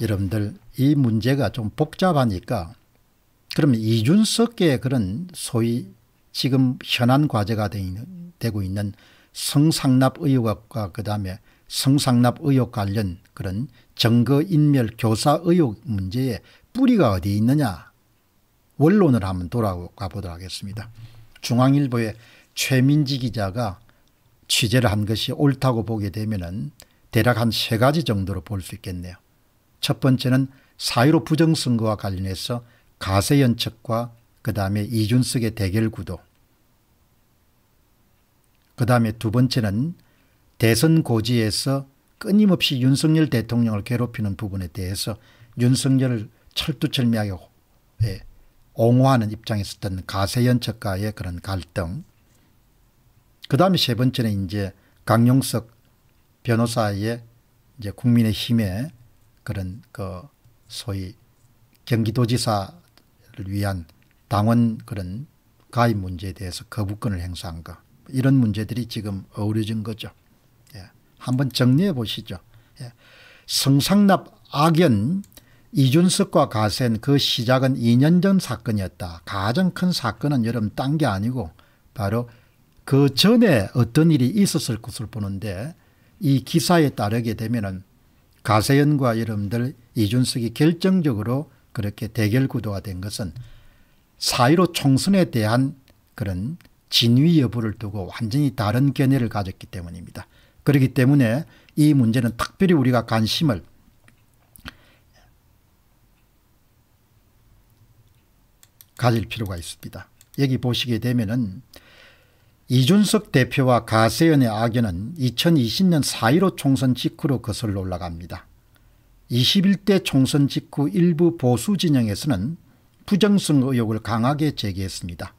여러분들 이 문제가 좀 복잡하니까 그럼 이준석의 그런 소위 지금 현안 과제가 되고 있는 성상납 의혹과 그다음에 성상납 의혹 관련 그런 정거인멸 교사 의혹 문제의 뿌리가 어디 있느냐 원론을 한번 돌아가 보도록 하겠습니다. 중앙일보의 최민지 기자가 취재를 한 것이 옳다고 보게 되면 대략 한 세 가지 정도로 볼 수 있겠네요. 첫 번째는 사유로 부정선거와 관련해서 가세연척과 그 다음에 이준석의 대결 구도 그 다음에 두 번째는 대선 고지에서 끊임없이 윤석열 대통령을 괴롭히는 부분에 대해서 윤석열을 철두철미하게 예, 옹호하는 입장에 있었던 가세연척과의 그런 갈등 그 다음에 세 번째는 이제 강용석 변호사의 이제 국민의힘의 그런 그 소위 경기도지사를 위한 당원 그런 가입 문제에 대해서 거부권을 행사한 거 이런 문제들이 지금 어우러진 거죠. 예. 한번 정리해 보시죠. 예. 성상납 악연 이준석과 가센그 시작은 2년 전 사건이었다. 가장 큰 사건은 여러분 딴 게 아니고 바로 그 전에 어떤 일이 있었을 것을 보는데 이 기사에 따르게 되면은 가세연과 여러분들 이준석이 결정적으로 그렇게 대결 구도가 된 것은 사1로 총선에 대한 그런 진위 여부를 두고 완전히 다른 견해를 가졌기 때문입니다. 그렇기 때문에 이 문제는 특별히 우리가 관심을 가질 필요가 있습니다. 여기 보시게 되면은 이준석 대표와 가세연의 악연은 2020년 4.15 총선 직후로 거슬러 올라갑니다. 21대 총선 직후 일부 보수 진영에서는 부정성 의혹을 강하게 제기했습니다.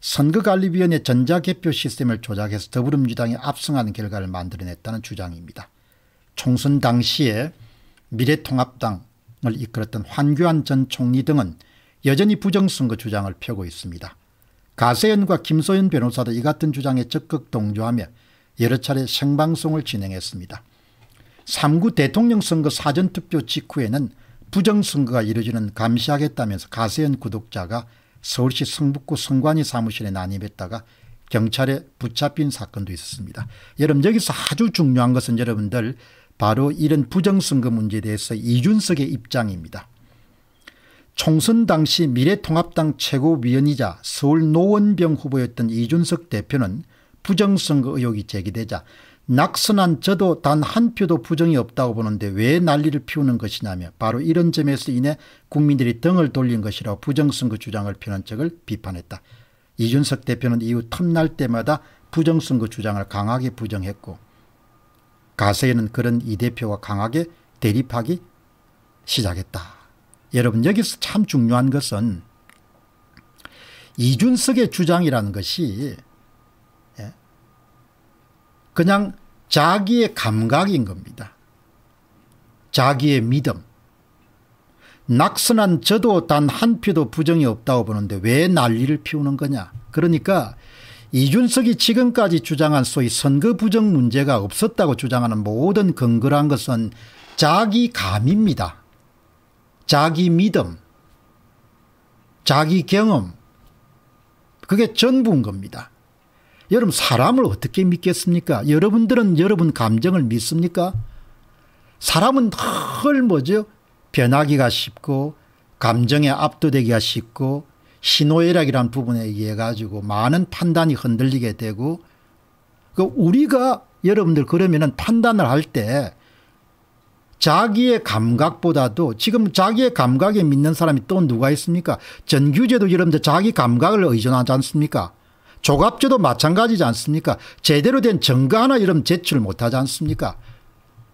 선거관리위원회 전자개표 시스템을 조작해서 더불어민주당이 압승하 결과를 만들어냈다는 주장입니다. 총선 당시에 미래통합당을 이끌었던 환규환 전 총리 등은 여전히 부정선거 주장을 펴고 있습니다. 가세연과 김소연 변호사도 이 같은 주장에 적극 동조하며 여러 차례 생방송을 진행했습니다. 3구 대통령 선거 사전투표 직후에는 부정선거가 이루어지는 감시하겠다면서 가세연 구독자가 서울시 성북구 성관이 사무실에 난입했다가 경찰에 붙잡힌 사건도 있었습니다. 여러분 여기서 아주 중요한 것은 여러분들 바로 이런 부정선거 문제에 대해서 이준석의 입장입니다. 총선 당시 미래통합당 최고위원이자 서울 노원병 후보였던 이준석 대표는 부정선거 의혹이 제기되자 낙선한 저도 단 한 표도 부정이 없다고 보는데 왜 난리를 피우는 것이냐며 바로 이런 점에서 인해 국민들이 등을 돌린 것이라 부정선거 주장을 펴는 적을 비판했다. 이준석 대표는 이후 텀날 때마다 부정선거 주장을 강하게 부정했고 가세에는 그런 이 대표와 강하게 대립하기 시작했다. 여러분 여기서 참 중요한 것은 이준석의 주장이라는 것이 예, 그냥 자기의 감각인 겁니다. 자기의 믿음. 낙선한 저도 단 한 표도 부정이 없다고 보는데 왜 난리를 피우는 거냐. 그러니까 이준석이 지금까지 주장한 소위 선거 부정 문제가 없었다고 주장하는 모든 근거란 것은 자기 감입니다. 자기 믿음, 자기 경험, 그게 전부인 겁니다. 여러분 사람을 어떻게 믿겠습니까? 여러분들은 여러분 감정을 믿습니까? 사람은 헐 뭐죠? 변하기가 쉽고 감정에 압도되기가 쉽고 신호애락이란 부분에 의해 가지고 많은 판단이 흔들리게 되고 그 우리가 여러분들 그러면은 판단을 할때 자기의 감각보다도 지금 자기의 감각에 믿는 사람이 또 누가 있습니까? 전규제도 여러분들 자기 감각을 의존하지 않습니까? 조갑제도 마찬가지지 않습니까? 제대로 된 증거 하나 이름 제출 못하지 않습니까?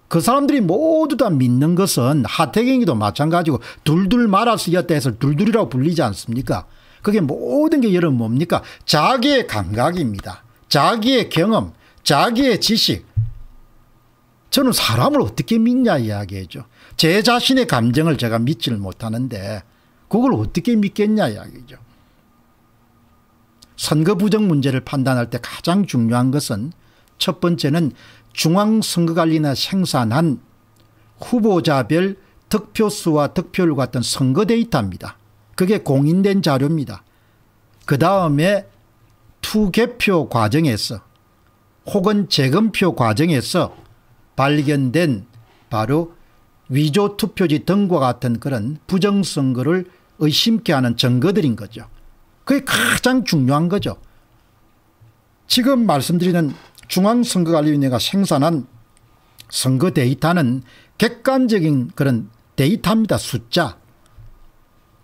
그 사람들이 모두 다 믿는 것은 하태경이도 마찬가지고 둘둘 말아서 였다해서 둘둘이라고 불리지 않습니까? 그게 모든 게 여러분 뭡니까? 자기의 감각입니다. 자기의 경험, 자기의 지식, 저는 사람을 어떻게 믿냐 이야기죠. 제 자신의 감정을 제가 믿지를 못하는데 그걸 어떻게 믿겠냐 이야기죠. 선거 부정 문제를 판단할 때 가장 중요한 것은 첫 번째는 중앙선거관리나 생산한 후보자별 득표수와 득표율 같은 선거 데이터입니다. 그게 공인된 자료입니다. 그 다음에 투개표 과정에서 혹은 재검표 과정에서 발견된 바로 위조 투표지 등과 같은 그런 부정선거를 의심케 하는 증거들인 거죠. 그게 가장 중요한 거죠. 지금 말씀드리는 중앙선거관리위원회가 생산한 선거 데이터는 객관적인 그런 데이터입니다. 숫자.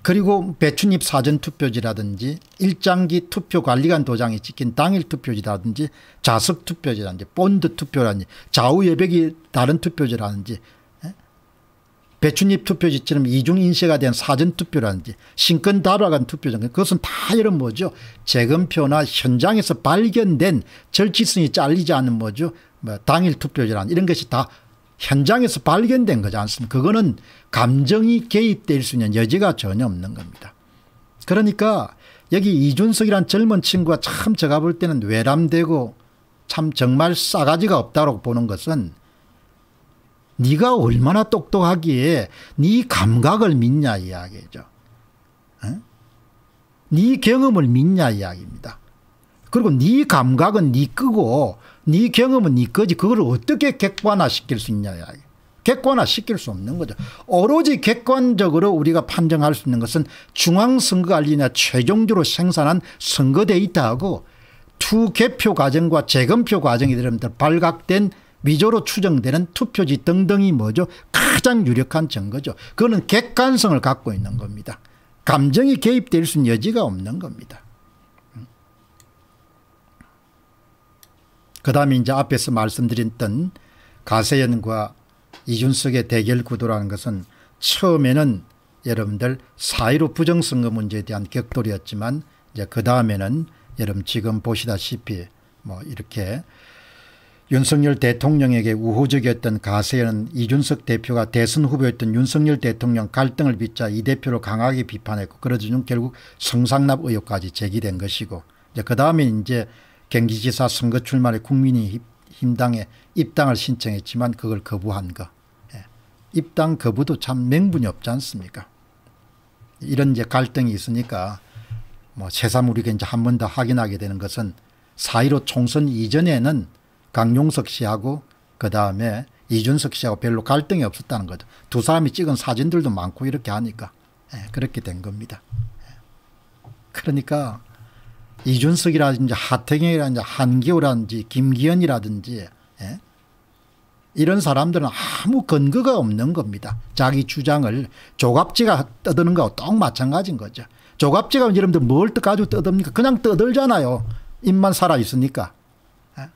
그리고 배춧잎 사전투표지라든지 일장기 투표관리관 도장이 찍힌 당일 투표지라든지 자석 투표지라든지 본드 투표라든지 좌우 예벽이 다른 투표지라든지 예? 배춧잎 투표지처럼 이중인쇄가 된 사전투표라든지 신권 다발간 투표장 그것은 다 이런 뭐죠 재검표나 현장에서 발견된 절취성이 잘리지 않은 뭐죠 뭐 당일 투표지라는 이런 것이 다 현장에서 발견된 거지 않습니까? 그거는 감정이 개입될 수 있는 여지가 전혀 없는 겁니다. 그러니까 여기 이준석이란 젊은 친구가 참 제가 볼 때는 외람되고 참 정말 싸가지가 없다고 보는 것은 네가 얼마나 똑똑하기에 네 감각을 믿냐 이야기죠. 응? 네 경험을 믿냐 이야기입니다. 그리고 네 감각은 네 끄고 네 경험은 네 거지 그걸 어떻게 객관화시킬 수 있냐 객관화시킬 수 없는 거죠. 오로지 객관적으로 우리가 판정할 수 있는 것은 중앙선거관리나 최종주로 생산한 선거 데이터하고 투개표 과정과 재검표 과정이 들면 발각된 위조로 추정되는 투표지 등등이 뭐죠 가장 유력한 증거죠. 그거는 객관성을 갖고 있는 겁니다. 감정이 개입될 수 있는 여지가 없는 겁니다. 그 다음에 이제 앞에서 말씀드렸던 가세연과 이준석의 대결 구도라는 것은 처음에는 여러분들 사이로 부정선거 문제에 대한 격돌이었지만 이제 그 다음에는 여러분 지금 보시다시피 뭐 이렇게 윤석열 대통령에게 우호적이었던 가세연은 이준석 대표가 대선 후보였던 윤석열 대통령 갈등을 빚자 이 대표를 강하게 비판했고 그러지니 결국 성상납 의혹까지 제기된 것이고 그 다음에 이제 경기지사 선거 출마를국민이힘당에 입당을 신청했지만 그걸 거부한 거. 예. 입당 거부도 참 명분이 없지 않습니까? 이런 이제 갈등이 있으니까 뭐 새삼 우리가 이제 한 번 더 확인하게 되는 것은 4.15 총선 이전에는 강용석 씨하고 그 다음에 이준석 씨하고 별로 갈등이 없었다는 거죠. 두 사람이 찍은 사진들도 많고 이렇게 하니까 예, 그렇게 된 겁니다. 예. 그러니까 이준석이라든지 하태경이라든지 한기호라든지 김기현이라든지 예? 이런 사람들은 아무 근거가 없는 겁니다. 자기 주장을 조갑지가 떠드는 거하고 똑 마찬가지인 거죠. 조갑지가 여러분들 뭘 가지고 떠듭니까? 그냥 떠들잖아요. 입만 살아있으니까. 예?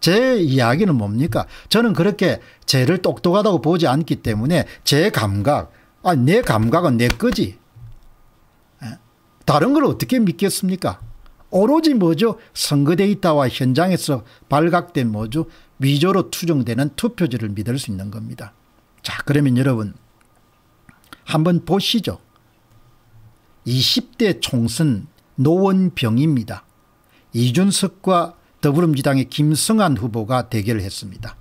제 이야기는 뭡니까? 저는 그렇게 죄를 똑똑하다고 보지 않기 때문에 제 감각, 아내 감각은 내 거지. 다른 걸 어떻게 믿겠습니까? 오로지 뭐죠? 선거 데이터와 현장에서 발각된 뭐죠? 위조로 추정되는 투표지를 믿을 수 있는 겁니다. 자 그러면 여러분 한번 보시죠. 20대 총선 노원병입니다. 이준석과 더불어민주당의 김성한 후보가 대결했습니다.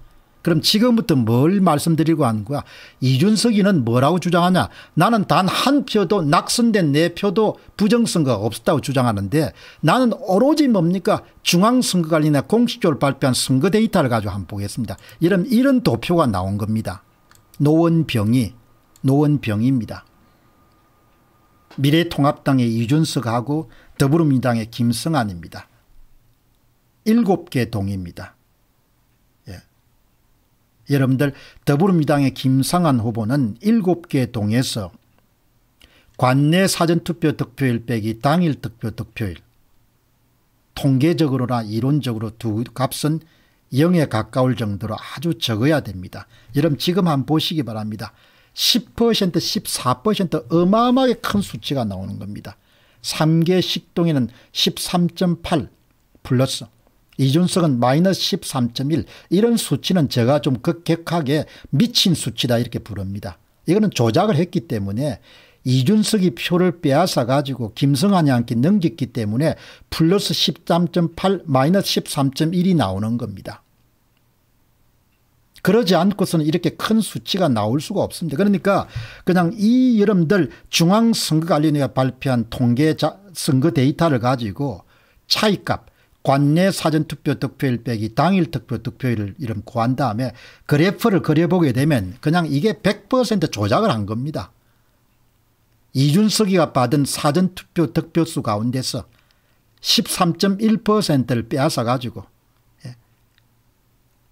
그럼 지금부터 뭘 말씀드리고 하는 거야. 이준석이는 뭐라고 주장하냐. 나는 단 한 표도 낙선된 내 네 표도 부정선거가 없었다고 주장하는데 나는 오로지 뭡니까 중앙선거관리나 공식적으로 발표한 선거 데이터를 가지고 한번 보겠습니다. 이런 이런 도표가 나온 겁니다. 노원병이 노원병입니다. 미래통합당의 이준석하고 더불어민주당의 김성환입니다. 7개 동입니다. 여러분들 더불어민주당의 김상한 후보는 7개 동에서 관내 사전투표 득표일 빼기 당일 득표 득표일 통계적으로나 이론적으로 두 값은 0에 가까울 정도로 아주 적어야 됩니다. 여러분 지금 한번 보시기 바랍니다. 10% 14% 어마어마하게 큰 수치가 나오는 겁니다. 3개 식동에는 13.8 플러스 이준석은 마이너스 13.1 이런 수치는 제가 좀 급격하게 미친 수치다 이렇게 부릅니다. 이거는 조작을 했기 때문에 이준석이 표를 빼앗아 가지고 김성환이 함께 넘겼기 때문에 플러스 13.8 마이너스 13.1이 나오는 겁니다. 그러지 않고서는 이렇게 큰 수치가 나올 수가 없습니다. 그러니까 그냥 이 여러분들 중앙선거관리위원회가 발표한 통계 자, 선거 데이터를 가지고 차이값 관내 사전투표 득표일 빼기 당일 득표 득표일을 이름 고한 다음에 그래프를 그려보게 되면 그냥 이게 100% 조작을 한 겁니다. 이준석이가 받은 사전투표 득표수 가운데서 13.1%를 빼앗아 가지고 예,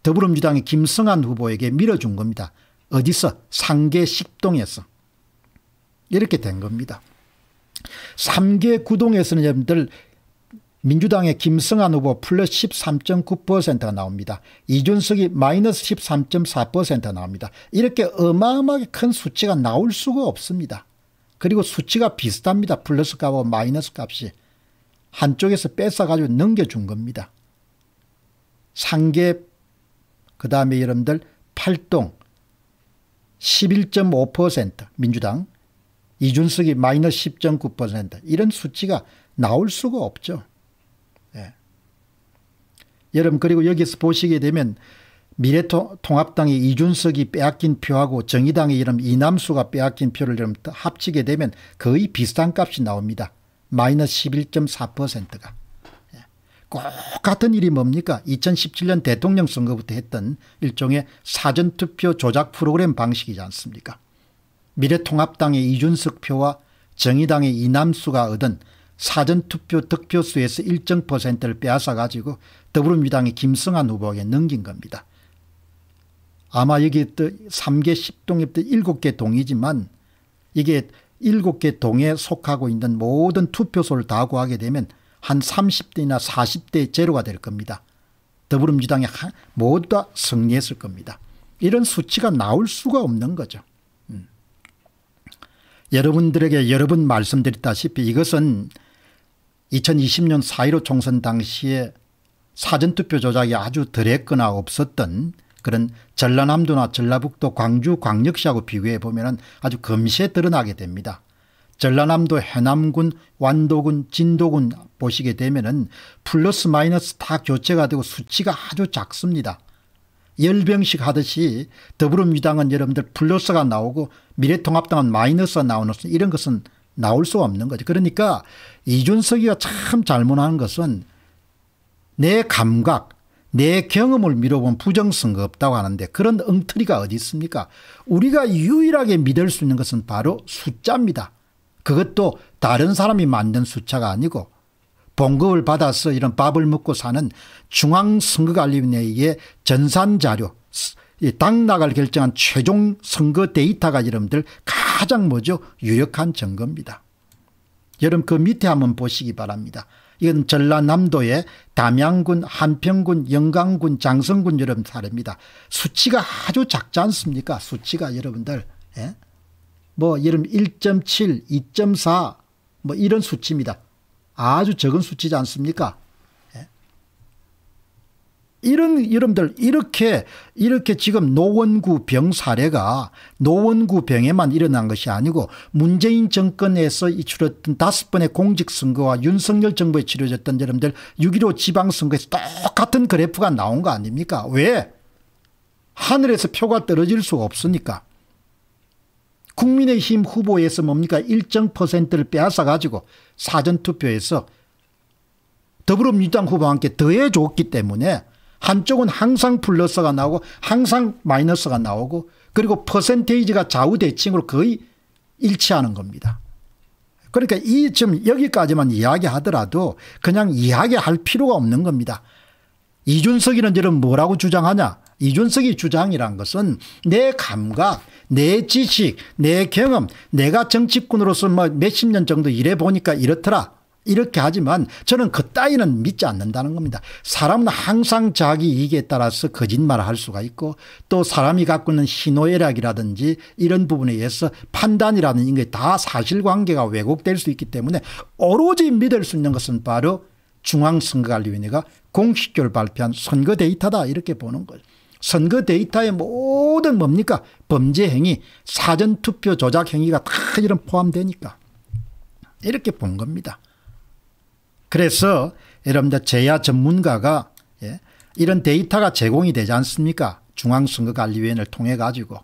더불어민주당의 김성한 후보에게 밀어준 겁니다. 어디서? 상계 식동에서. 이렇게 된 겁니다. 3개 구동에서는 여러분들 민주당의 김성한 후보 플러스 13.9%가 나옵니다. 이준석이 마이너스 13.4%가 나옵니다. 이렇게 어마어마하게 큰 수치가 나올 수가 없습니다. 그리고 수치가 비슷합니다. 플러스 값하고 마이너스 값이. 한쪽에서 뺏어가지고 넘겨준 겁니다. 상계, 그 다음에 여러분들 팔동 11.5% 민주당, 이준석이 마이너스 10.9% 이런 수치가 나올 수가 없죠. 여러분 그리고 여기서 보시게 되면 미래통합당의 이준석이 빼앗긴 표하고 정의당의 이름 이남수가 빼앗긴 표를 이 합치게 되면 거의 비슷한 값이 나옵니다. 마이너스 11.4%가. 예. 꼭 같은 일이 뭡니까? 2017년 대통령 선거부터 했던 일종의 사전투표 조작 프로그램 방식이지 않습니까? 미래통합당의 이준석 표와 정의당의 이남수가 얻은 사전투표 득표수에서 일정 퍼센트를 빼앗아가지고 더불어민주당의 김성한 후보에게 넘긴 겁니다. 아마 여기 3개 10동에 7개 동이지만 이게 7개 동에 속하고 있는 모든 투표소를 다 구하게 되면 한 30대나 40대 제로가 될 겁니다. 더불어민주당이 모두 다 승리했을 겁니다. 이런 수치가 나올 수가 없는 거죠. 음. 여러분들에게 여러 번 말씀드렸다시피 이것은 2020년 4.15 총선 당시에 사전투표 조작이 아주 덜했거나 없었던 그런 전라남도나 전라북도 광주 광역시하고 비교해 보면 아주 금시에 드러나게 됩니다. 전라남도 해남군 완도군 진도군 보시게 되면 은 플러스 마이너스 다 교체가 되고 수치가 아주 작습니다. 열병식 하듯이 더불어민주당은 여러분들 플러스가 나오고 미래통합당은 마이너스가 나오는 것은 이런 것은 나올 수 없는 거죠. 그러니까 이준석이가 참잘못한 것은 내 감각, 내 경험을 미뤄본 부정선거 없다고 하는데 그런 엉터리가 어디 있습니까? 우리가 유일하게 믿을 수 있는 것은 바로 숫자입니다. 그것도 다른 사람이 만든 숫자가 아니고 봉급을 받아서 이런 밥을 먹고 사는 중앙선거관리위원회의 전산자료 당 나갈 결정한 최종 선거 데이터가 여러분들 가장 뭐죠 유력한 증거입니다. 여러분 그 밑에 한번 보시기 바랍니다. 이건 전라남도의 담양군, 함평군, 영강군, 장성군 여러분 사례입니다. 수치가 아주 작지 않습니까? 수치가 여러분들. 예? 뭐 예를 1.7, 2.4 뭐 이런 수치입니다. 아주 적은 수치지 않습니까? 이런 여러분들 이렇게 이렇게 지금 노원구 병 사례가 노원구 병에만 일어난 것이 아니고 문재인 정권에서 이출했던 다섯 번의 공직선거와 윤석열 정부에 치러졌던 여러분들 6.15 지방선거에서 똑같은 그래프가 나온 거 아닙니까? 왜? 하늘에서 표가 떨어질 수가 없으니까. 국민의힘 후보에서 뭡니까? 일정 퍼센트를 빼앗아 가지고 사전투표에서 더불어민주당 후보와 함께 더해줬기 때문에 한쪽은 항상 플러스가 나오고 항상 마이너스가 나오고 그리고 퍼센테이지가 좌우대칭으로 거의 일치하는 겁니다. 그러니까 이 지금 여기까지만 이야기하더라도 그냥 이야기할 필요가 없는 겁니다. 이준석이는 저는 뭐라고 주장하냐? 이준석이 주장이란 것은 내 감각, 내 지식, 내 경험, 내가 정치꾼으로서 뭐 몇십 년 정도 일해보니까 이렇더라. 이렇게 하지만 저는 그 따위는 믿지 않는다는 겁니다. 사람은 항상 자기 이익에 따라서 거짓말을 할 수가 있고 또 사람이 갖고 있는 희노애락이라든지 이런 부분에 의해서 판단이라는 게 다 사실관계가 왜곡될 수 있기 때문에 오로지 믿을 수 있는 것은 바로 중앙선거관리위원회가 공식적으로 발표한 선거 데이터다 이렇게 보는 거죠. 선거 데이터의 모든 뭡니까 범죄 행위 사전투표 조작 행위가 다 이런 포함되니까 이렇게 본 겁니다. 그래서 여러분들 제야 전문가가 예, 이런 데이터가 제공이 되지 않습니까? 중앙선거관리위원회를 통해 가지고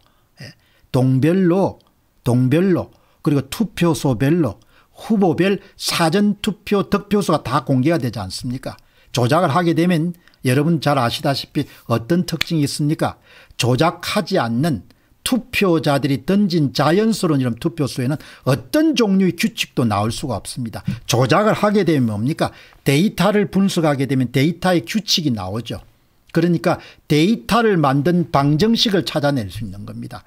예, 동별로 동별로 그리고 투표소별로 후보별 사전투표 득표수가 다 공개가 되지 않습니까? 조작을 하게 되면 여러분 잘 아시다시피 어떤 특징이 있습니까? 조작하지 않는 투표자들이 던진 자연스러운 이런 투표소에는 어떤 종류의 규칙도 나올 수가 없습니다. 조작을 하게 되면 뭡니까? 데이터를 분석하게 되면 데이터의 규칙이 나오죠. 그러니까 데이터를 만든 방정식을 찾아낼 수 있는 겁니다.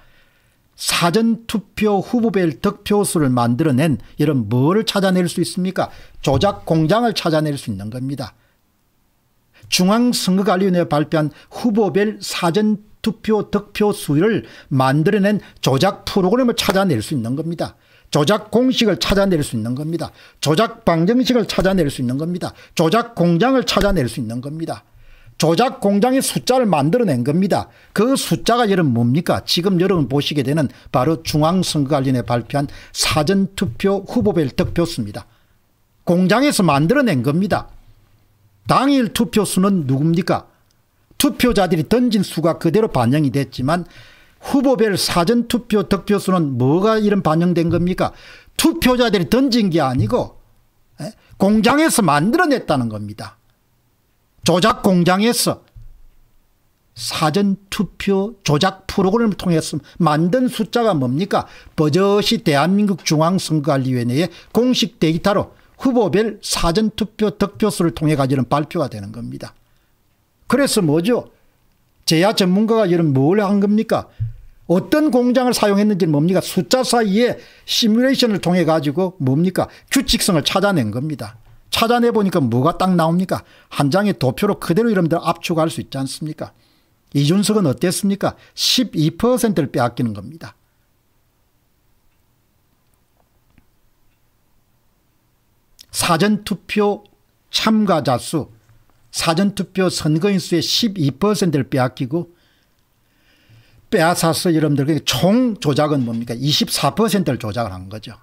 사전투표 후보별 득표수를 만들어낸 이런 뭐를 찾아낼 수 있습니까? 조작 공장을 찾아낼 수 있는 겁니다. 중앙선거관리위원회 발표한 후보별 사전 투표 득표 수를 만들어낸 조작 프로그램을 찾아낼 수 있는 겁니다. 조작 공식을 찾아낼 수 있는 겁니다. 조작 방정식을 찾아낼 수 있는 겁니다. 조작 공장을 찾아낼 수 있는 겁니다. 조작 공장의 숫자를 만들어낸 겁니다. 그 숫자가 여러분 뭡니까? 지금 여러분 보시게 되는 바로 중앙선거관련에 발표한 사전투표 후보별 득표수입니다. 공장에서 만들어낸 겁니다. 당일 투표수는 누굽니까? 투표자들이 던진 수가 그대로 반영이 됐지만 후보별 사전투표 득표수는 뭐가 이런 반영된 겁니까 투표자들이 던진 게 아니고 공장에서 만들어냈다는 겁니다. 조작 공장에서 사전투표 조작 프로그램을 통해서 만든 숫자가 뭡니까 버젓이 대한민국 중앙선거관리위원회의 공식 데이터로 후보별 사전투표 득표수를 통해 가지는 발표가 되는 겁니다. 그래서 뭐죠? 제야 전문가가 이런 뭘 한 겁니까? 어떤 공장을 사용했는지 뭡니까? 숫자 사이에 시뮬레이션을 통해 가지고 뭡니까? 규칙성을 찾아낸 겁니다. 찾아내 보니까 뭐가 딱 나옵니까? 한 장의 도표로 그대로 여러분들 압축할 수 있지 않습니까? 이준석은 어땠습니까? 12%를 빼앗기는 겁니다. 사전투표 참가자 수 사전투표 선거인수의 12%를 빼앗기고 빼앗아서 여러분들 총 조작은 뭡니까 24%를 조작을 한 거죠.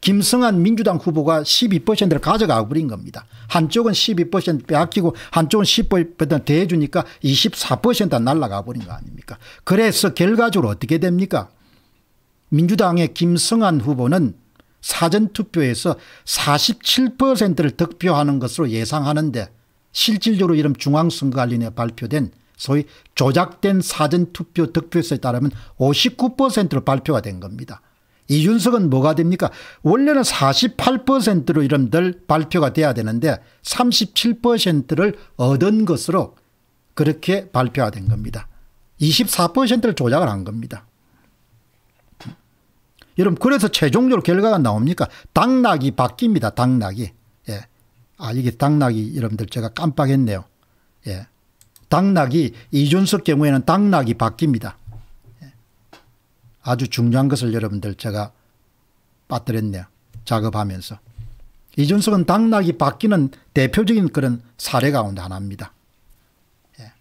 김성한 민주당 후보가 12%를 가져가 버린 겁니다. 한쪽은 12% 빼앗기고 한쪽은 10% 대해주니까 24%가 날라가 버린 거 아닙니까 그래서 결과적으로 어떻게 됩니까 민주당의 김성한 후보는 사전투표에서 47%를 득표하는 것으로 예상하는데 실질적으로 이런 중앙선거관리위원회 발표된 소위 조작된 사전투표 득표수에 따르면 59%로 발표가 된 겁니다. 이준석은 뭐가 됩니까? 원래는 48%로 이름들 발표가 돼야 되는데 37%를 얻은 것으로 그렇게 발표가 된 겁니다. 24%를 조작을 한 겁니다. 여러분 그래서 최종적으로 결과가 나옵니까? 당락이 바뀝니다. 당락이. 예. 아 이게 당락이 여러분들 제가 깜빡했네요. 예. 당락이 이준석 경우에는 당락이 바뀝니다. 예. 아주 중요한 것을 여러분들 제가 빠뜨렸네요. 작업하면서. 이준석은 당락이 바뀌는 대표적인 그런 사례 가운데 하나입니다. 예.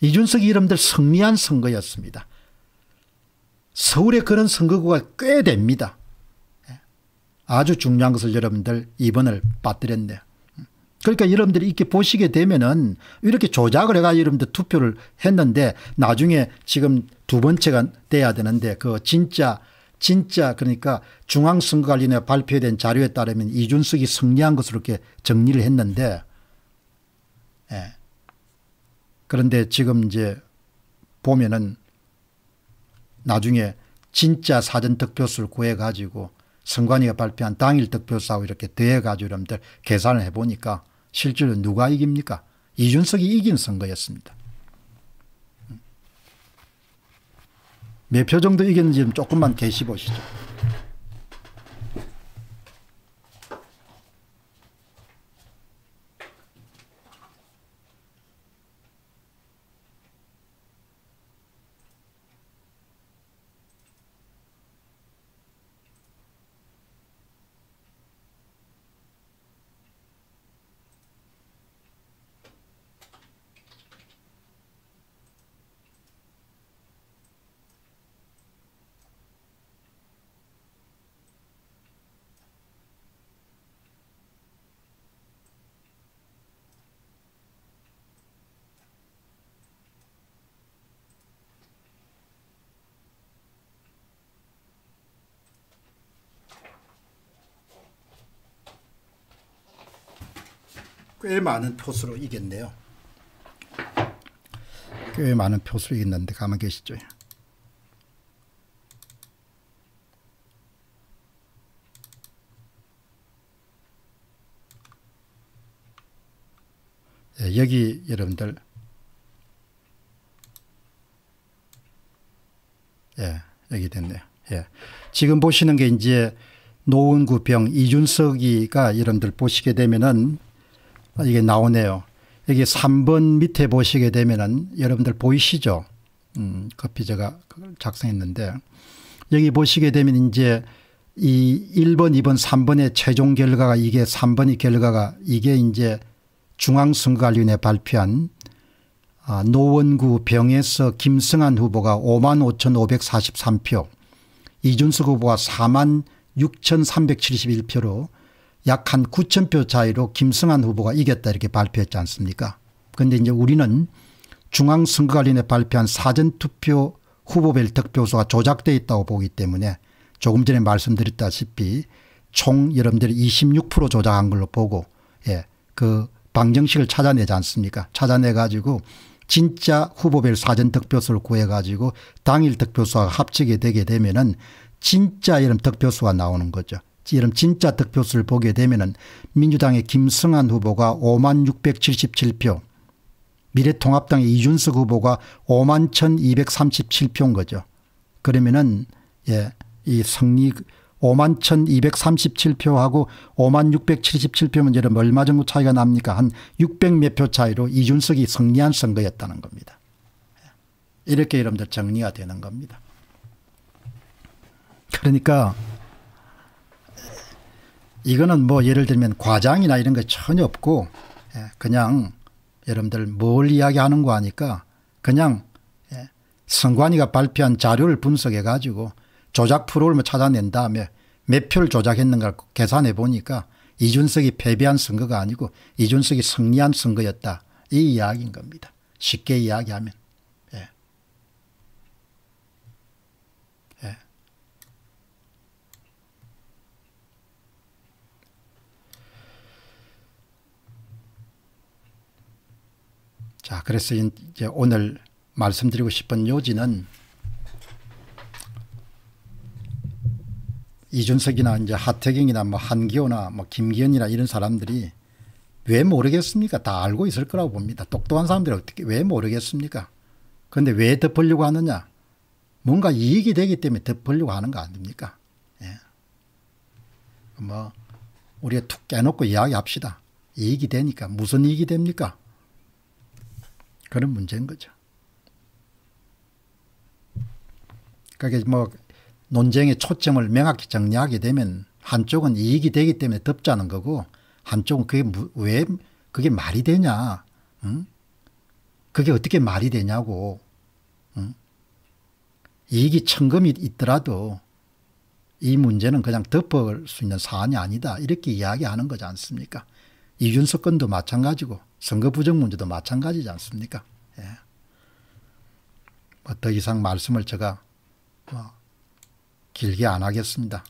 이준석 이름들 승리한 선거였습니다. 서울에 그런 선거구가 꽤 됩니다. 예. 아주 중요한 것을 여러분들 입원을 빠뜨렸네요. 그러니까 여러분들이 이렇게 보시게 되면은 이렇게 조작을 해가 여러분들 투표를 했는데 나중에 지금 두 번째가 돼야 되는데 그 진짜 진짜 그러니까 중앙선거관리위원회 발표된 자료에 따르면 이준석이 승리한 것으로 이렇게 정리를 했는데 예. 그런데 지금 이제 보면은 나중에 진짜 사전 득표수를 구해가지고 선관위가 발표한 당일 득표수하고 이렇게 더해가지고 여러분들 계산을 해보니까 실제로 누가 이깁니까? 이준석이 이긴 선거였습니다. 음. 몇표 정도 이겼는지 조금만 게시 보시죠. 꽤 많은 표수로 이겼네요. 꽤 많은 표수로 이겼는데 가만 계시죠. 예, 여기 여러분들 예, 여기 됐네요. 예. 지금 보시는 게 이제 노은구 병 이준석이가 여러분들 보시게 되면은 아, 이게 나오네요. 여기 3번 밑에 보시게 되면은 여러분들 보이시죠? 음, 커피 제가 작성했는데 여기 보시게 되면 이제 이 1번, 2번, 3번의 최종 결과가 이게 3번의 결과가 이게 이제 중앙선거관리위원회 발표한 아, 노원구 병에서 김승한 후보가 5만 5,543표, 이준석 후보가 4만 6,371표로 약한 9천 표 차이로 김승환 후보가 이겼다 이렇게 발표했지 않습니까 그런데 이제 우리는 중앙선거관리에 발표한 사전투표 후보별 득표수가 조작되어 있다고 보기 때문에 조금 전에 말씀드렸다시피 총 여러분들이 26% 조작한 걸로 보고 예, 그 방정식을 찾아내지 않습니까 찾아내 가지고 진짜 후보별 사전 득표수를 구해 가지고 당일 득표수와 합치게 되게 되면은 진짜 이런 득표수가 나오는 거죠. 이런 진짜 득표수를 보게 되면 은 민주당의 김승한 후보가 5만 677표 미래통합당의 이준석 후보가 5만 1237표인 거죠. 그러면은 예, 이 승리 5만 1237표하고 5만 677표면 여러분 얼마 정도 차이가 납니까? 한 600몇 표 차이로 이준석이 승리한 선거였다는 겁니다. 이렇게 여러분들 정리가 되는 겁니다. 그러니까 이거는 뭐 예를 들면 과장이나 이런 거 전혀 없고 예, 그냥 여러분들 뭘 이야기하는 거 아니까 그냥 예, 선관위가 발표한 자료를 분석해 가지고 조작 프로를 뭐 찾아낸 다음에 몇 표를 조작했는가 계산해 보니까 이준석이 패배한 선거가 아니고 이준석이 승리한 선거였다. 이 이야기인 겁니다. 쉽게 이야기하면. 자, 그래서 이제 오늘 말씀드리고 싶은 요지는 이준석이나 이제 하태경이나 뭐 한기호나 뭐 김기현이나 이런 사람들이 왜 모르겠습니까? 다 알고 있을 거라고 봅니다. 똑똑한 사람들이 어떻게 왜 모르겠습니까? 그런데 왜 덮으려고 하느냐? 뭔가 이익이 되기 때문에 덮으려고 하는 거 아닙니까? 예. 뭐 우리가 툭 깨놓고 이야기합시다. 이익이 되니까 무슨 이익이 됩니까? 그런 문제인 거죠. 그러뭐 그러니까 논쟁의 초점을 명확히 정리하게 되면 한쪽은 이익이 되기 때문에 덮자는 거고 한쪽은 그게 왜 그게 말이 되냐? 응? 그게 어떻게 말이 되냐고. 응? 이익이 천금이 있더라도 이 문제는 그냥 덮을 수 있는 사안이 아니다. 이렇게 이야기하는 거지 않습니까? 이준석 건도 마찬가지고 선거 부정 문제도 마찬가지지 않습니까? 예. 뭐더 이상 말씀을 제가 뭐 길게 안 하겠습니다.